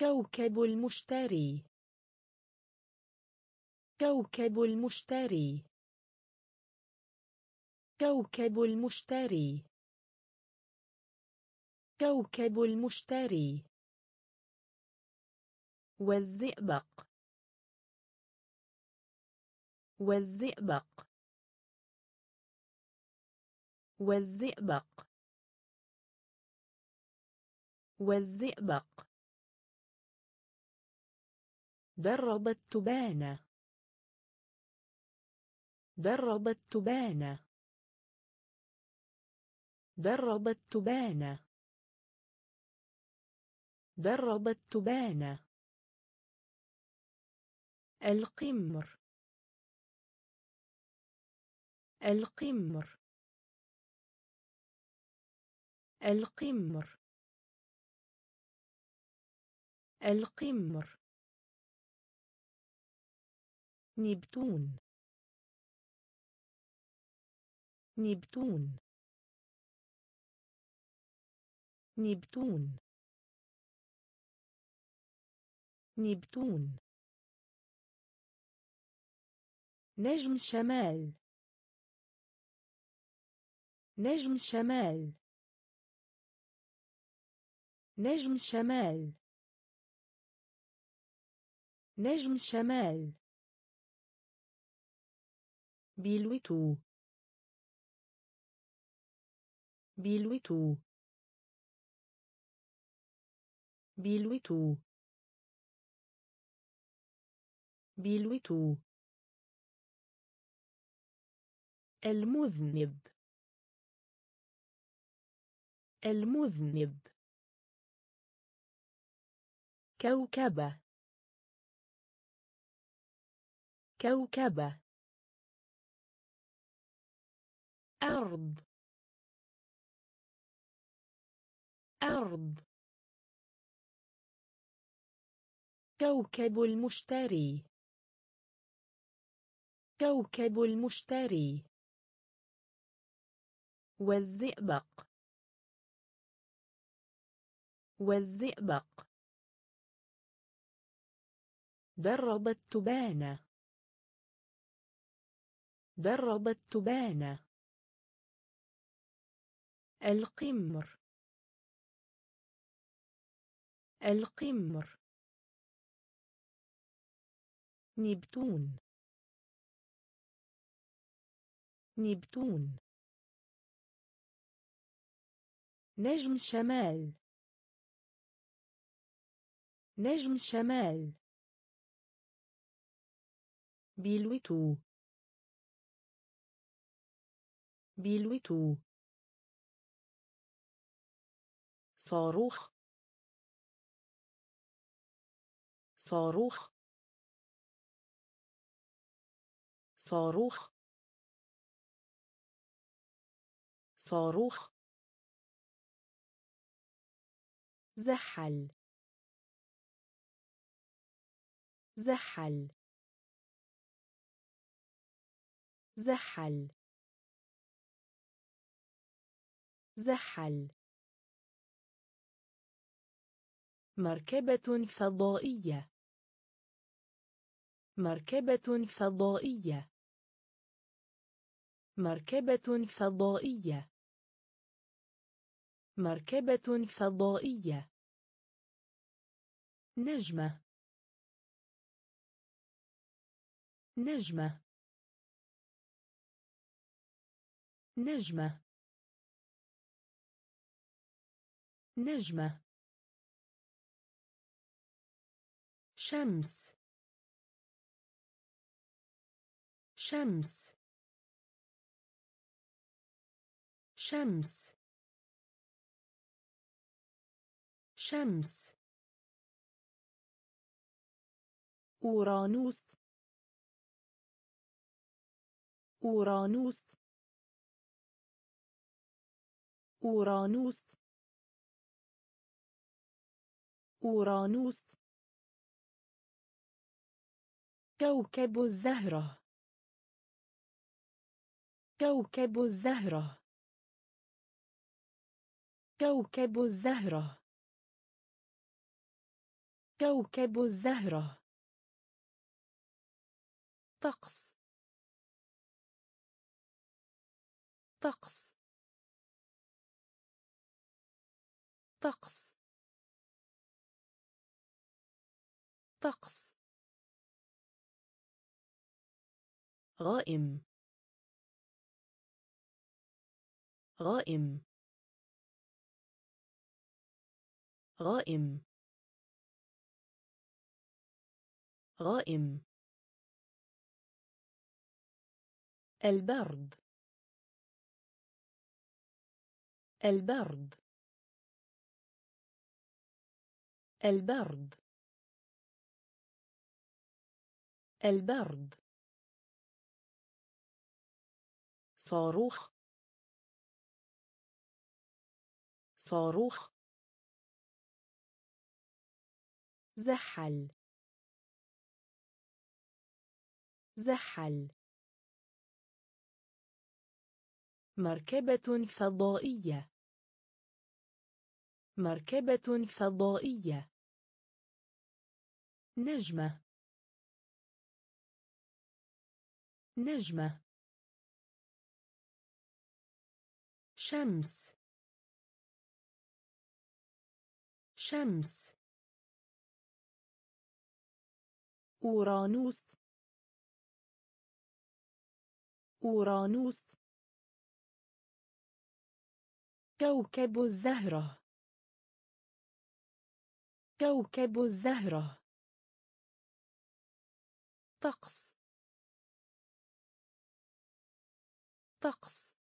كوكب المشتري كوكب المشتري كوكب المشتري كوكب المشتري والزئبق والزئبق والزئبق والزئبق درب التبانة درب التبانة درب التبانة درب التبانة القمر القمر القمر القمر نبتون نبتون نبتون نبتون نجم شمال نجم شمال نجم شمال نجم شمال بيلوتو بيلوتو بيلوتو بيلوتو المذنب المذنب كوكبة كوكبة أرض أرض كوكب المشتري كوكب المشتري والزئبق والزئبق درب التبانة درب التبانة القمر القمر نبتون نبتون نجم شمال نجم شمال بيلوتو بيلوتو صاروخ صاروخ صاروخ صاروخ زحل زحل زحل زحل مركبة فضائية مركبة فضائية مركبة فضائية مركبة فضائية نجمة نجمة نجمة نجمة شمس شمس شمس شمس أورانوس أورانوس أورانوس أورانوس كوكب الزهرة كوكب الزهرة كوكب الزهرة كوكب الزهرة طقس طقس طقس طقس غائم غائم غائم غائم البرد البرد البرد البرد صاروخ صاروخ زحل زحل مركبة فضائية مركبة فضائية نجمة نجمة شمس شمس أورانوس أورانوس كوكب الزهرة كوكب الزهرة طقس طقس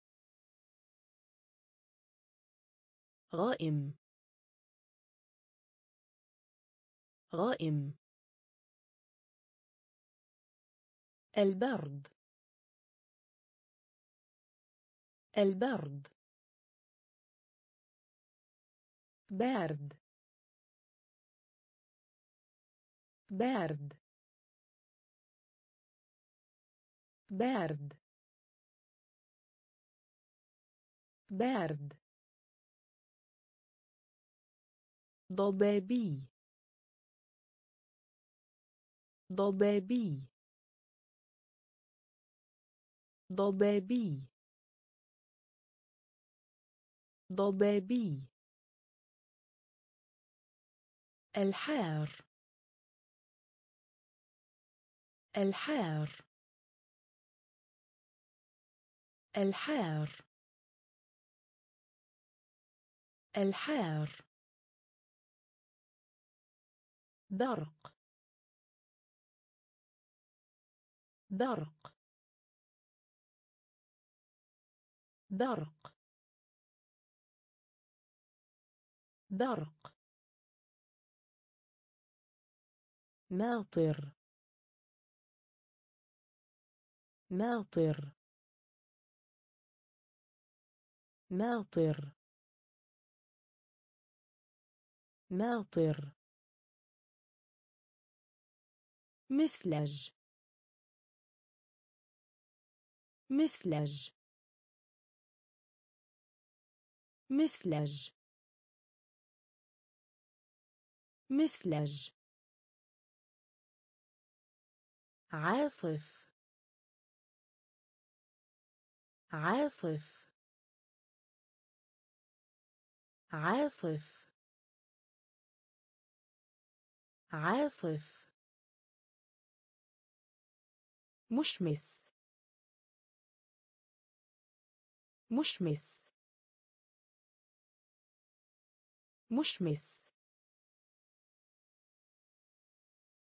غائم غائم البرد البرد بارد بارد بارد بارد ضبابي ضبابي ضبابي ضبابي الحار الحار الحار الحار برق برق برق برق ناطر ناطر ناطر ناطر مثلج مثلج مثلج مثلج عاصف عاصف عاصف عاصف مشمس مشمس مشمس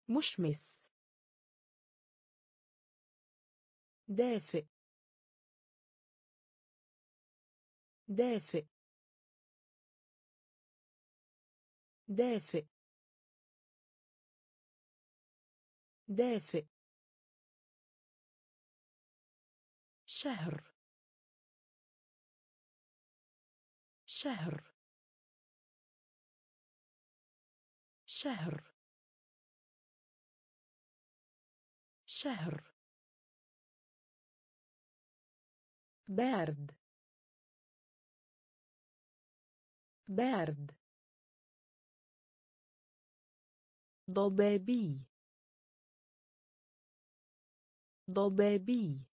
مشمس دافئ دافئ دافئ دافئ شهر شهر شهر شهر بارد بارد ضبابي ضبابي